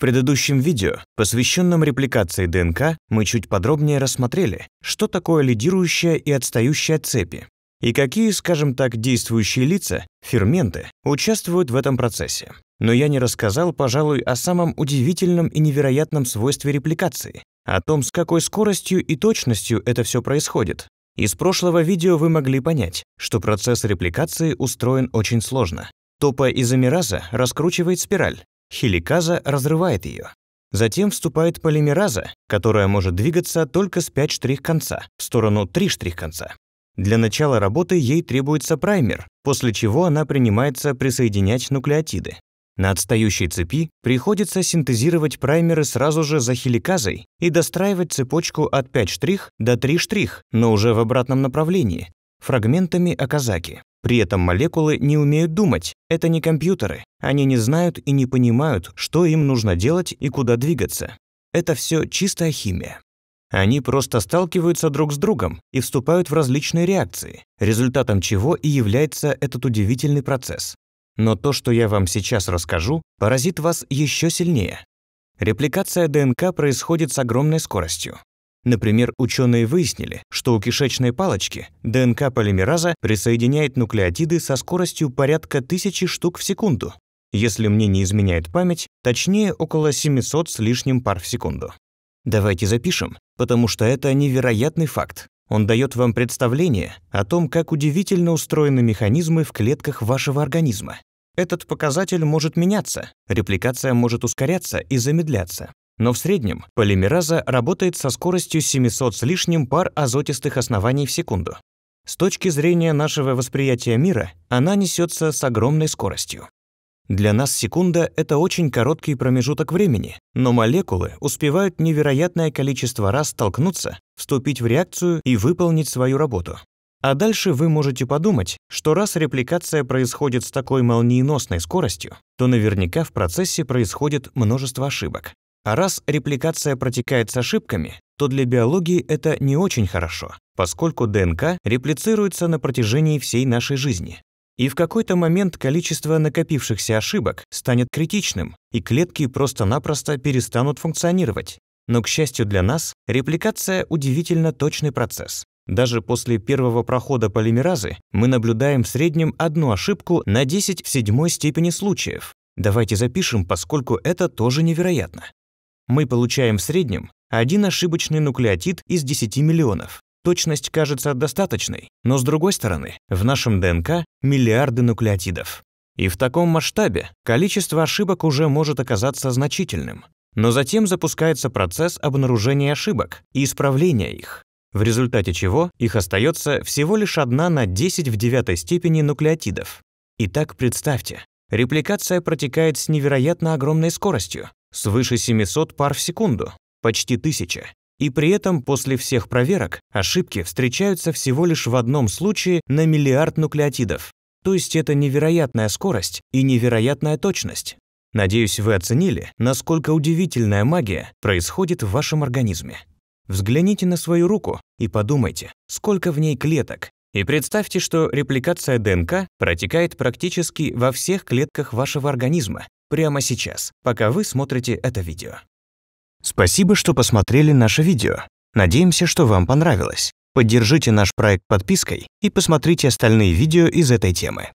предыдущем видео, посвященном репликации ДНК, мы чуть подробнее рассмотрели, что такое лидирующая и отстающая цепи, и какие, скажем так, действующие лица, ферменты, участвуют в этом процессе. Но я не рассказал, пожалуй, о самом удивительном и невероятном свойстве репликации, о том, с какой скоростью и точностью это все происходит. Из прошлого видео вы могли понять, что процесс репликации устроен очень сложно. Топоизомераза раскручивает спираль, Хеликаза разрывает ее. Затем вступает полимераза, которая может двигаться только с 5 штрих-конца в сторону 3 штрих-конца. Для начала работы ей требуется праймер, после чего она принимается присоединять нуклеотиды. На отстающей цепи приходится синтезировать праймеры сразу же за хеликазой и достраивать цепочку от 5 штрих до 3 штрих, но уже в обратном направлении, фрагментами Аказаки. При этом молекулы не умеют думать, это не компьютеры, они не знают и не понимают, что им нужно делать и куда двигаться. Это все чистая химия. Они просто сталкиваются друг с другом и вступают в различные реакции, результатом чего и является этот удивительный процесс. Но то, что я вам сейчас расскажу, поразит вас еще сильнее. Репликация ДНК происходит с огромной скоростью. Например, ученые выяснили, что у кишечной палочки ДНК полимераза присоединяет нуклеотиды со скоростью порядка тысячи штук в секунду, если мне не изменяет память, точнее около 700 с лишним пар в секунду. Давайте запишем, потому что это невероятный факт. Он дает вам представление о том, как удивительно устроены механизмы в клетках вашего организма. Этот показатель может меняться, репликация может ускоряться и замедляться. Но в среднем полимераза работает со скоростью 700 с лишним пар азотистых оснований в секунду. С точки зрения нашего восприятия мира, она несется с огромной скоростью. Для нас секунда — это очень короткий промежуток времени, но молекулы успевают невероятное количество раз столкнуться, вступить в реакцию и выполнить свою работу. А дальше вы можете подумать, что раз репликация происходит с такой молниеносной скоростью, то наверняка в процессе происходит множество ошибок. А раз репликация протекает с ошибками, то для биологии это не очень хорошо, поскольку ДНК реплицируется на протяжении всей нашей жизни. И в какой-то момент количество накопившихся ошибок станет критичным, и клетки просто-напросто перестанут функционировать. Но, к счастью для нас, репликация – удивительно точный процесс. Даже после первого прохода полимеразы мы наблюдаем в среднем одну ошибку на 10 в седьмой степени случаев. Давайте запишем, поскольку это тоже невероятно. Мы получаем в среднем один ошибочный нуклеотид из 10 миллионов. Точность кажется достаточной, но с другой стороны, в нашем ДНК миллиарды нуклеотидов. И в таком масштабе количество ошибок уже может оказаться значительным. Но затем запускается процесс обнаружения ошибок и исправления их, в результате чего их остается всего лишь одна на 10 в девятой степени нуклеотидов. Итак, представьте, репликация протекает с невероятно огромной скоростью, свыше 700 пар в секунду, почти 1000. И при этом после всех проверок ошибки встречаются всего лишь в одном случае на миллиард нуклеотидов. То есть это невероятная скорость и невероятная точность. Надеюсь, вы оценили, насколько удивительная магия происходит в вашем организме. Взгляните на свою руку и подумайте, сколько в ней клеток. И представьте, что репликация ДНК протекает практически во всех клетках вашего организма прямо сейчас, пока вы смотрите это видео. Спасибо, что посмотрели наше видео. Надеемся, что вам понравилось. Поддержите наш проект подпиской и посмотрите остальные видео из этой темы.